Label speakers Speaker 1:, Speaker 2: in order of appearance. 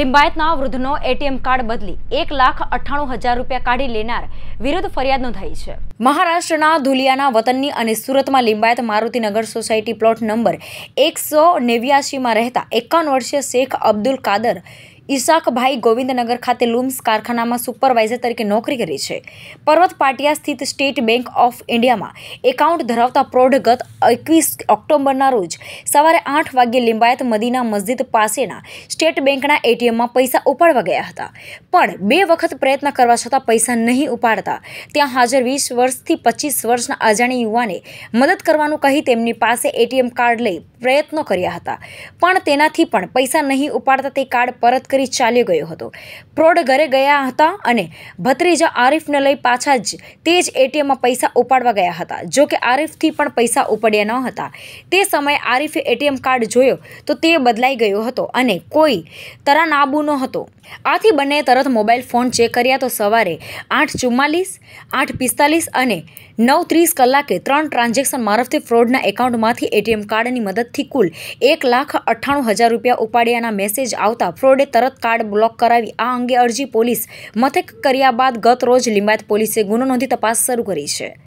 Speaker 1: લિંબાયતના વૃદ્ધનો ATM card બદલી એક લાખ અઠ્ઠાણું હજાર રૂપિયા કાઢી લેનાર વિરુદ્ધ ફરિયાદ નોંધાઈ છે મહારાષ્ટ્રના ધુલિયાના વતનની અને સુરતમાં Limbayat Marutinagar society plot number એકસો નેવ્યાસીમાં રહેતા એકાવન વર્ષીય શેખ અબ્દુલ કાદર ઈશાકભાઈ ગોવિંદનગર ખાતે લૂમ્સ કારખાનામાં સુપરવાઇઝર તરીકે નોકરી કરી છે પર્વત પાટિયા સ્થિત સ્ટેટ બેંક ઓફ ઇન્ડિયામાં એકાઉન્ટ ધરાવતા પ્રૌઢ ગત એકવીસ ઓક્ટોબરના રોજ સવારે આઠ વાગ્યે લિંબાયત મદીના મસ્જિદ પાસેના સ્ટેટ બેંકના એટીએમમાં પૈસા ઉપાડવા ગયા હતા પણ બે વખત પ્રયત્ન કરવા છતાં પૈસા નહીં ઉપાડતા ત્યાં હાજર વીસ વર્ષથી પચીસ વર્ષના અજાણી યુવાને મદદ કરવાનું કહી તેમની પાસે એટીએમ કાર્ડ લઈ પ્રયત્નો કર્યા હતા પણ તેનાથી પણ પૈસા નહીં ઉપાડતા તે કાર્ડ પરત કરી ચાલ્યો ગયો હતો પ્રૌઢ ઘરે ગયા હતા અને ભત્રીજા આરીફને લઈ પાછા જ તે જ એટીએમમાં પૈસા ઉપાડવા ગયા હતા જો કે આરીફથી પણ પૈસા ઉપાડ્યા ન હતા તે સમયે આરીફે એટીએમ કાર્ડ જોયો તો તે બદલાઈ ગયો હતો અને કોઈ ન હતો આથી બંનેએ તરત મોબાઈલ ફોન ચેક કર્યા તો સવારે આઠ ચુમ્માલીસ આઠ પિસ્તાલીસ અને નવ ત્રીસ કલાકે ત્રણ ટ્રાન્ઝેક્શન મારફતે ફ્રોડના એકાઉન્ટમાંથી એટીએમ કાર્ડની મદદથી કુલ એક લાખ અઠ્ઠાણું હજાર રૂપિયા ઉપાડ્યાના મેસેજ આવતા ફ્રોડે તરત તરત કાર્ડ બ્લોક કરાવી આ અંગે અરજી પોલીસ મથક કર્યા બાદ ગત રોજ લિંબાયત પોલીસે ગુનો નોંધી તપાસ શરૂ કરી છે